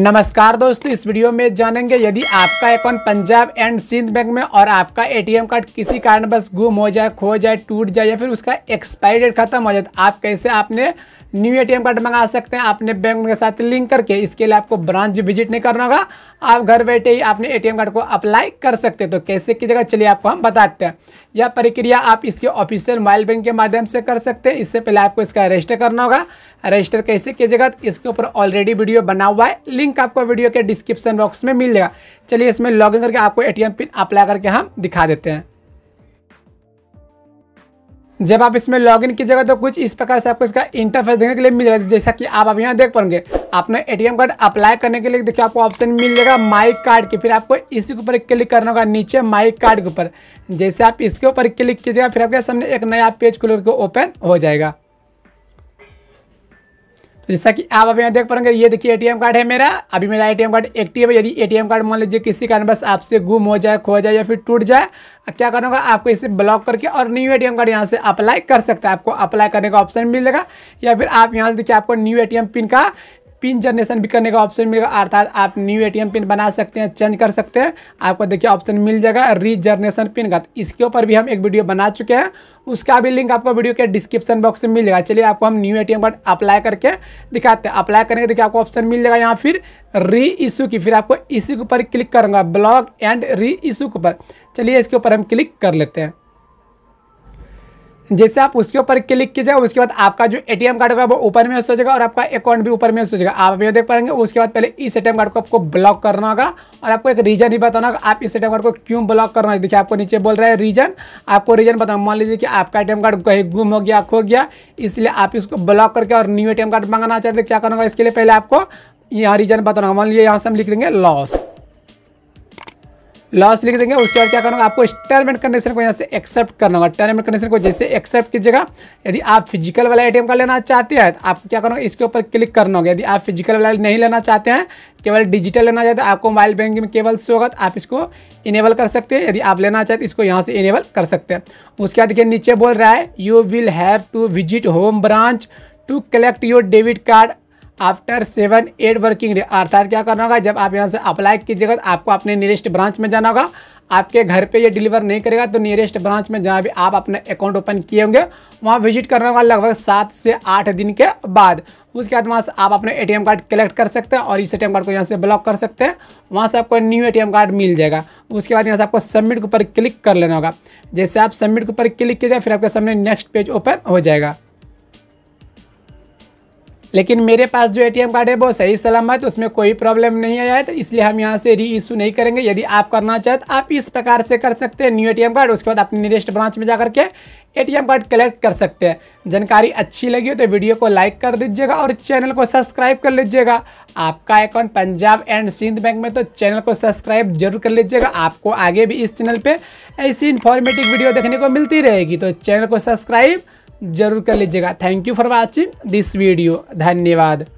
नमस्कार दोस्तों इस वीडियो में जानेंगे यदि आपका account Punjab and Sind bank में और आपका एटीएम कार्ड किसी कारणवश गुम हो जाए खो जाए टूट जाए या फिर उसका एक्सपायरी डेट खत्म हो जाए तो आप कैसे आपने न्यू एटीएम कार्ड मंगा सकते हैं अपने बैंक के साथ लिंक करके इसके लिए आपको ब्रांच भी विजिट नहीं करना होगा आप घर बैठे ही अपने ए कार्ड को अप्लाई कर सकते हैं तो कैसे कीजिएगा चलिए आपको हम बताते हैं यह प्रक्रिया आप इसके ऑफिशियल मोबाइल बैंक के माध्यम से कर सकते हैं इससे पहले आपको इसका रजिस्टर करना होगा रजिस्टर कैसे कीजिएगा इसके ऊपर ऑलरेडी वीडियो बना हुआ है लिंक लिंक आपको वीडियो के डिस्क्रिप्शन बॉक्स में मिल जाएगा चलिए इसमें लॉगिन करके आपको ए पिन अप्लाई करके हम दिखा देते हैं जब आप इसमें लॉगिन कीजिएगा तो कुछ इस प्रकार से आपको इसका इंटरफेस देखने के लिए मिलेगा जैसा कि आप अब यहाँ देख पाएंगे आपने एटीएम कार्ड अप्लाई करने के लिए देखिए आपको ऑप्शन मिल जाएगा माई कार्ड के फिर आपको इसी के ऊपर क्लिक करना होगा नीचे माई कार्ड के ऊपर जैसे आप इसके ऊपर क्लिक कीजिएगा फिर आपके सामने एक नया पेज खुल करके ओपन हो जाएगा तो जैसा कि आप अभी यहाँ देख पाएंगे ये देखिए एटीएम कार्ड है मेरा अभी मेरा एटीएम कार्ड एक्टिव है यदि एटीएम कार्ड मान लीजिए किसी कारण बस आपसे गुम हो जाए खो जाए या फिर टूट जाए क्या करूँगा आपको इसे ब्लॉक करके और न्यू एटीएम कार्ड यहाँ से अप्लाई कर सकते हैं आपको अप्लाई करने का ऑप्शन मिलेगा या फिर आप यहाँ से देखिए आपको न्यू ए पिन का पिन जनरेशन भी करने का ऑप्शन मिलेगा अर्थात आप न्यू एटीएम पिन बना सकते हैं चेंज कर सकते हैं आपको देखिए ऑप्शन मिल जाएगा रीजनरेशन पिन का इसके ऊपर भी हम एक वीडियो बना चुके हैं उसका भी लिंक आपको वीडियो के डिस्क्रिप्शन बॉक्स में मिल जाएगा चलिए आपको हम new A T card apply करके दिखाते हैं अप्लाई करेंगे देखिए आपको ऑप्शन मिल जाएगा यहाँ फिर री इशू की फिर आपको इसी के ऊपर क्लिक करूँगा ब्लॉक एंड री इशू के ऊपर चलिए इसके ऊपर हम क्लिक कर लेते हैं जैसे आप उसके ऊपर क्लिक कीजिएगा उसके बाद आपका जो एटीएम कार्ड होगा वो ऊपर में हो जाएगा और आपका अकाउंट भी ऊपर में हो जाएगा आप ये देख पाएंगे उसके बाद पहले इस एटीएम कार्ड को आपको ब्लॉक करना होगा और आपको एक रीजन भी बताना होगा आप इस एटीएम कार्ड को क्यों ब्लॉक करना है देखिए आपको नीचे बोल रहा है रीजन आपको रीजन बताना मान लीजिए कि आपका एटीएम कार्ड कहीं गुम हो गया खो गया इसलिए आप इसको ब्लॉक करके और न्यू ए कार्ड मंगाना चाहते तो क्या करना होगा इसके लिए पहले आपको यहाँ रीजन बताना मान लीजिए यहाँ से हम लिख देंगे लॉस लॉस लिख देंगे उसके बाद क्या करूँगा आपको इस टर्म एंड कंडीशन को यहाँ से एक्सेप्ट करना होगा टर्म एंड कंडीशन को जैसे एक्सेप्ट कीजिएगा यदि आप फिजिकल वाला एम का लेना चाहते हैं तो आपको क्या करोगे इसके ऊपर क्लिक करना होगा यदि आप फिजिकल वाला नहीं लेना चाहते हैं केवल डिजिटल लेना चाहते हैं तो आपको मोबाइल बैंकिंग में केवल से होगा तो आप इसको इनेबल कर सकते हैं यदि आप लेना चाहते हैं तो इसको यहाँ से इनेबल कर सकते हैं उसके बाद देखिए नीचे बोल रहा है you will have to visit home branch to collect your debit card after seven eight working day अर्थात क्या करना होगा जब आप यहाँ से अप्लाई कीजिएगा तो आपको अपने नियरेस्ट ब्रांच में जाना होगा आपके घर पे ये डिलीवर नहीं करेगा तो नियरेस्ट ब्रांच में जहाँ भी आप अपना अकाउंट ओपन किए होंगे वहाँ विजिट करना होगा लगभग सात से आठ दिन के बाद उसके बाद वहाँ से आप अपने एटीएम कार्ड कलेक्ट कर सकते हैं और इस एटीएम कार्ड को यहाँ से ब्लॉक कर सकते हैं वहाँ से आपको न्यू एटीएम कार्ड मिल जाएगा उसके बाद यहाँ से आपको सबमिट के ऊपर क्लिक कर लेना होगा जैसे आप सबमिट के ऊपर क्लिक कीजिए फिर आपके सामने नेक्स्ट पेज ओपन हो जाएगा लेकिन मेरे पास जो एटीएम कार्ड है वो सही सलामत उसमें कोई प्रॉब्लम नहीं आया है तो इसलिए हम यहाँ से री इशू नहीं करेंगे यदि आप करना चाहें तो आप इस प्रकार से कर सकते हैं न्यू एटीएम कार्ड उसके बाद अपने नियरेस्ट ब्रांच में जा करके एटीएम कार्ड कलेक्ट कर सकते हैं जानकारी अच्छी लगी हो तो वीडियो को लाइक कर दीजिएगा और चैनल को सब्सक्राइब कर लीजिएगा आपका account Punjab and Sind bank में तो चैनल को सब्सक्राइब जरूर कर लीजिएगा आपको आगे भी इस चैनल पर ऐसी इन्फॉर्मेटिव वीडियो देखने को मिलती रहेगी तो चैनल को सब्सक्राइब जरूर कर लीजिएगा thank you for watching this video धन्यवाद